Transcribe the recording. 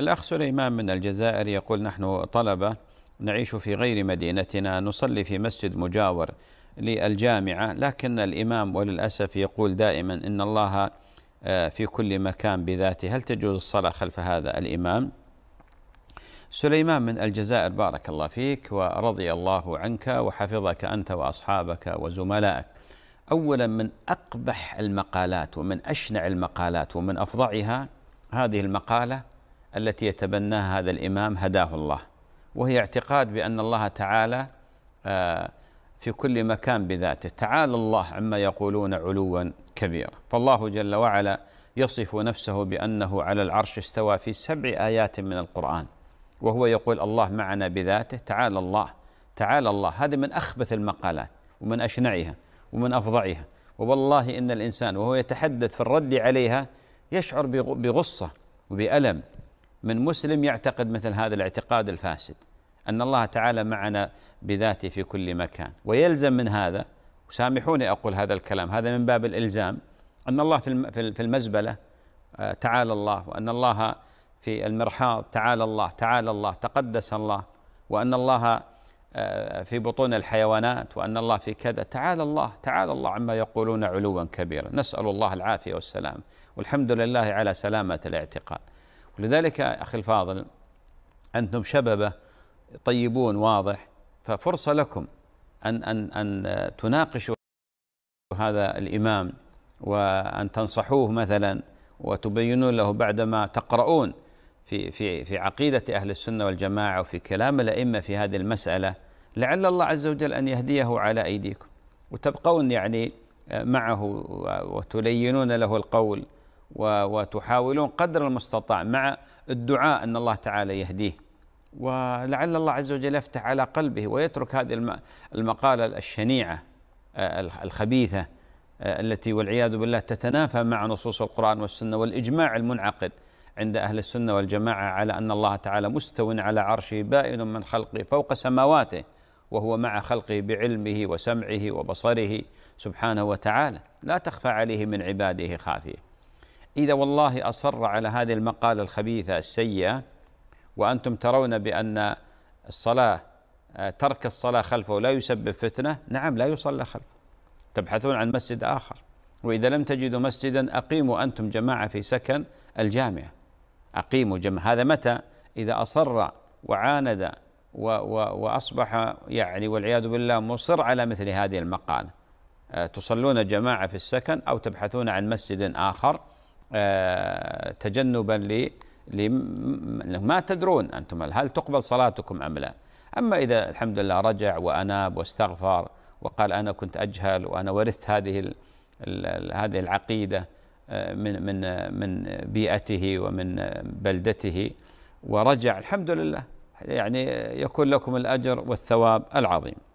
الأخ سليمان من الجزائر يقول نحن طلبة نعيش في غير مدينتنا نصلي في مسجد مجاور للجامعة لكن الإمام وللأسف يقول دائما إن الله آه، في كل مكان بذاته هل تجوز الصلاة خلف هذا الإمام؟ سليمان من الجزائر بارك الله فيك ورضي الله عنك وحفظك أنت وأصحابك وزملائك أولا من أقبح المقالات ومن أشنع المقالات ومن أفظعها هذه المقالة التي يتبناها هذا الامام هداه الله وهي اعتقاد بان الله تعالى آه، في كل مكان بذاته تعالى الله عما يقولون علوا كبيرا فالله جل وعلا يصف نفسه بانه على العرش استوى في سبع ايات من القران وهو يقول الله معنا بذاته تعالى الله تعالى الله هذه من اخبث المقالات ومن اشنعها ومن افظعها والله ان الانسان وهو يتحدث في الرد عليها يشعر بغصه وبالم من مسلم يعتقد مثل هذا الاعتقاد الفاسد أن الله تعالى معنا بذاته في كل مكان ويلزم من هذا وسامحوني أقول هذا الكلام هذا من باب الإلزام أن الله في المزبلة آه، تعالى الله وأن الله في المرحاض تعالى الله تعالى الله تقدس الله وأن الله آه، في بطون الحيوانات وأن الله في كذا تعالى الله تعالى الله عما يقولون علوا كبيرا نسأل الله العافية والسلام والحمد لله على سلامة الاعتقاد ولذلك أخي الفاضل أنتم شببة طيبون واضح ففرصة لكم أن أن أن تناقشوا هذا الإمام وأن تنصحوه مثلا وتبينون له بعدما تقرؤون في في في عقيدة أهل السنة والجماعة وفي كلام الأئمة في هذه المسألة لعل الله عز وجل أن يهديه على أيديكم وتبقون يعني آه، معه وتلينون له القول وتحاولون قدر المستطاع مع الدعاء ان الله تعالى يهديه ولعل الله عز وجل يفتح على قلبه ويترك هذه المقاله الشنيعه آه، الخبيثه آه، التي والعياذ بالله تتنافى مع نصوص القران والسنه والاجماع المنعقد عند اهل السنه والجماعه على ان الله تعالى مستو على عرشه بائن من خلقه فوق سماواته وهو مع خلقه بعلمه وسمعه وبصره سبحانه وتعالى لا تخفى عليه من عباده خافيه إذا والله أصر على هذه المقالة الخبيثة السيئة وأنتم ترون بأن الصلاة ترك الصلاة خلفه لا يسبب فتنة نعم لا يصلى خلفه تبحثون عن مسجد آخر وإذا لم تجدوا مسجدا أقيموا أنتم جماعة في سكن الجامعة أقيموا جماعة هذا متى إذا أصر وعاند و و وأصبح يعني والعياذ بالله مصر على مثل هذه المقالة أه، تصلون جماعة في السكن أو تبحثون عن مسجد آخر آه، تجنبا ل ما تدرون أنتم هل تقبل صلاتكم أم لا أما إذا الحمد لله رجع وأناب واستغفر وقال أنا كنت أجهل وأنا ورثت هذه هذه العقيدة آه، من من من بيئته ومن بلدته ورجع الحمد لله يعني يكون لكم الأجر والثواب العظيم